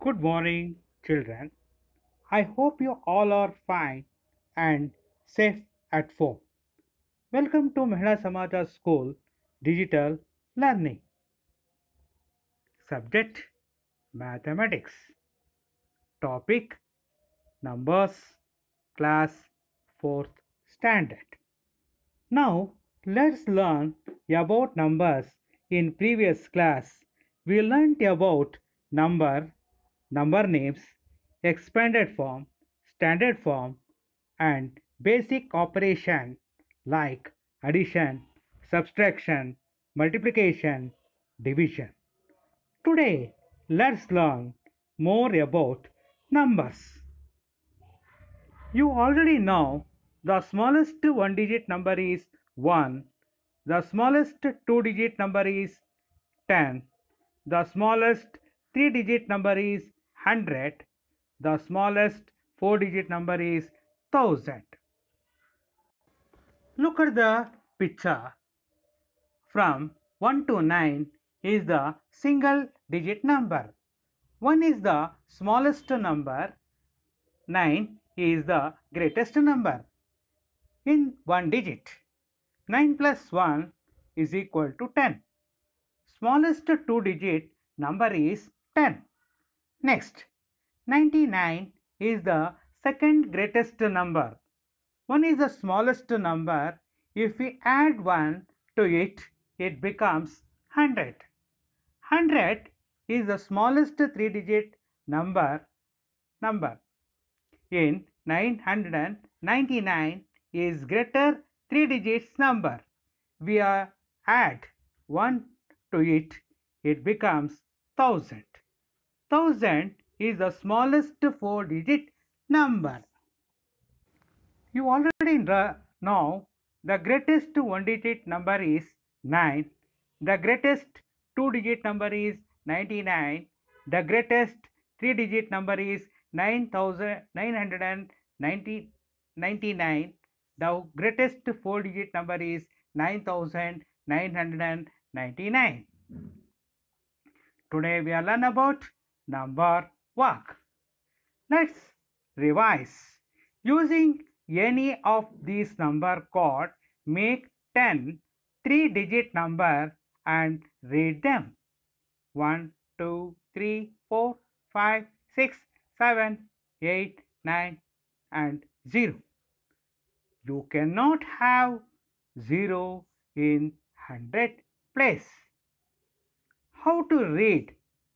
Good morning, children. I hope you all are fine and safe at home. Welcome to Mehra Samaja School Digital Learning. Subject Mathematics. Topic Numbers, Class 4th Standard. Now let's learn about numbers. In previous class, we learnt about number number names, expanded form, standard form, and basic operation like addition, subtraction, multiplication, division. Today, let's learn more about numbers. You already know the smallest one digit number is 1, the smallest two digit number is 10, the smallest three digit number is 100, the smallest four digit number is 1000. Look at the picture. From 1 to 9 is the single digit number. 1 is the smallest number, 9 is the greatest number in one digit. 9 plus 1 is equal to 10. Smallest two digit number is 10. Next, 99 is the second greatest number. 1 is the smallest number. If we add 1 to it, it becomes 100. 100 is the smallest 3 digit number number in 999 is greater 3 digits number we are add 1 to it it becomes 1000 1000 is the smallest four digit number. You already know the greatest one digit number is 9. The greatest two digit number is 99. The greatest three digit number is 9999. The greatest four digit number is 9999. Today we are learn about Number work. Let's revise. Using any of these number chord, make 10 three-digit number and read them. 1, 2, 3, 4, 5, 6, 7, 8, 9 and 0. You cannot have 0 in 100 place. How to read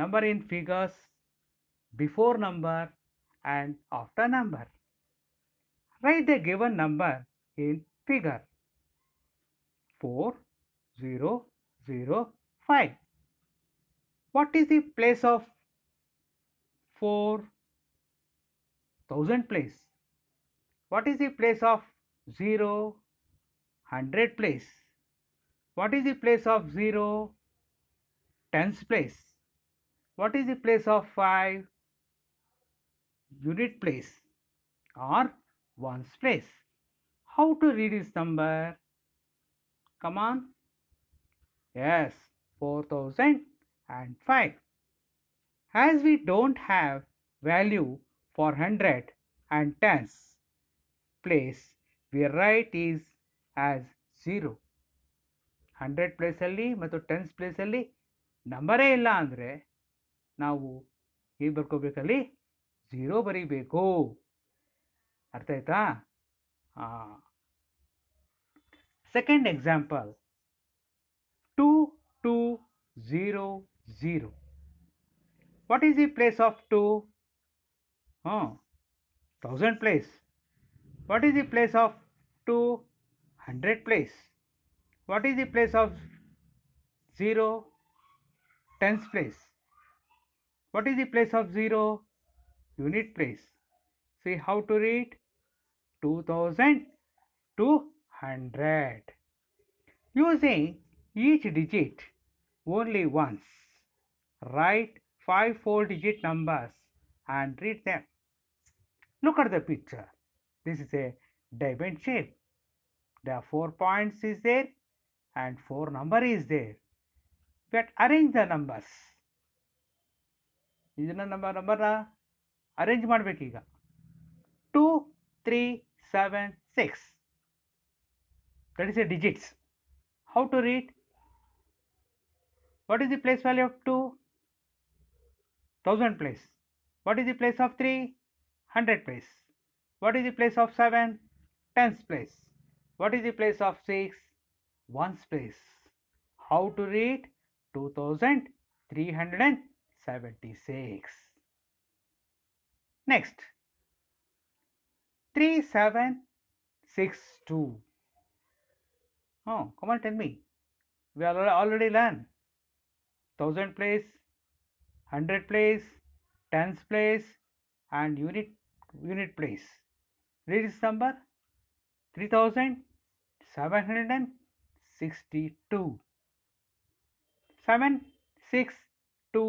number in figures before number and after number. Write the given number in figure 4 0 0 5. What is the place of 4 thousand place? What is the place of 0 100 place? What is the place of 0 tens place? What is the place of 5? Unit place or ones place. How to read this number? Come on. Yes, 4005. As we don't have value for 100 and tens place, we write is as 0. Hundred place hundred tens place tens Number ನಂಬರೇ ಇಲ್ಲ ಅಂದರೆ ना बरको zero बरी अर्थ आयता second example two two zero zero what is the place of two हाँ thousand place what is the place of two hundred place what is the place of zero tens place What is the place of 0? Unit place. See how to read? 2200. Using each digit only once. Write 5 4 digit numbers and read them. Look at the picture. This is a diamond shape. The 4 points is there and 4 number is there. But arrange the numbers. इजना number number arrange two three seven six that is digits how to read what is the place value of two thousand place what is the place of three hundred place what is the place of seven tenth place what is the place six one place how to read two thousand three hundred and 76. Next, 3762. Oh, come on, tell me. We are already learned. Thousand place, hundred place, tens place, and unit unit place. Read this number 3762. and sixty-two. Seven six two.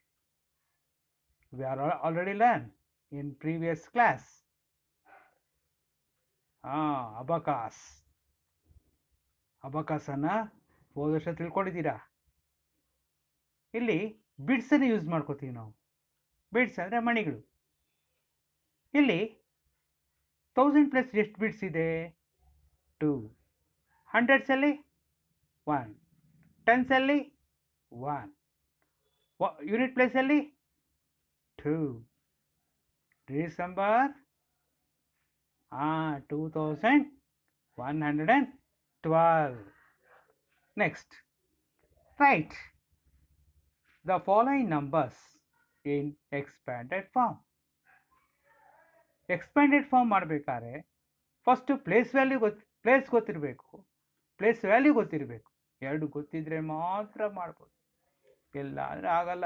we are already learned in previous class. ಹಾಂ ಅಬಕಾಸ್ ಅಬಕಾಸನ್ನು ಹೋದ ವರ್ಷ ತಿಳ್ಕೊಂಡಿದ್ದೀರಾ ಇಲ್ಲಿ ಬಿಡ್ಸನ್ನು use ಮಾಡ್ಕೋತೀವಿ ನಾವು ಬಿಡ್ಸ್ ಅಂದರೆ ಮಣಿಗಳು ಇಲ್ಲಿ thousand plus ಎಷ್ಟು beads ಇದೆ ಟೂ ಹಂಡ್ರೆಡ್ಸಲ್ಲಿ ಒನ್ ಟೆನ್ಸಲ್ಲಿ ಒನ್ ಯೂನಿಟ್ ಪ್ಲೇಸಲ್ಲಿ two thousand one hundred and twelve next write the following numbers in expanded form ಮಾಡಬೇಕಾದ್ರೆ ಫಸ್ಟು ಪ್ಲೇಸ್ ವ್ಯಾಲ್ಯೂ ಗೊತ್ತು ಪ್ಲೇಸ್ ಗೊತ್ತಿರಬೇಕು ಪ್ಲೇಸ್ ವ್ಯಾಲ್ಯೂ ಗೊತ್ತಿರಬೇಕು ಎರಡು ಗೊತ್ತಿದ್ರೆ ಮಾತ್ರ ಮಾಡ್ಬೋದು ಇಲ್ಲ ಅಂದರೆ ಆಗಲ್ಲ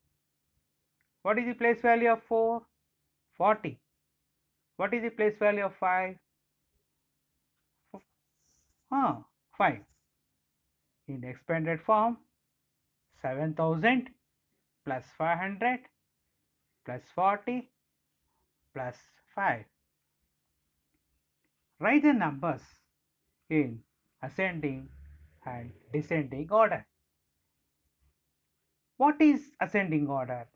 What is the place value of 4? 40. What is the place value of 5? Huh, 5. In expanded form, 7000 plus 500 plus 40 plus 5. Write the numbers in ascending and descending order. What is ascending order?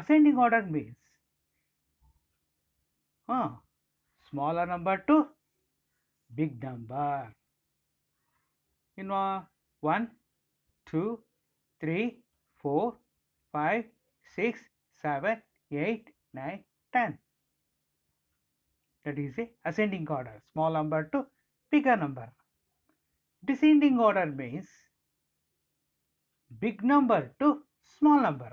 ascending order means huh, smaller number to big number. You know, 1, 2, 3, 4, 5, 6, 7, 8, 9, 10. That is a ascending order, small number to bigger number. Descending order means big number to small number.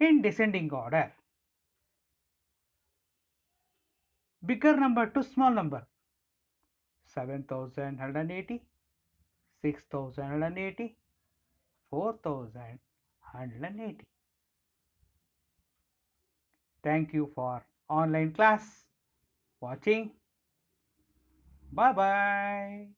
in descending order. Bigger number to small number 7180, 6180, 4180. Thank you for online class watching. Bye bye.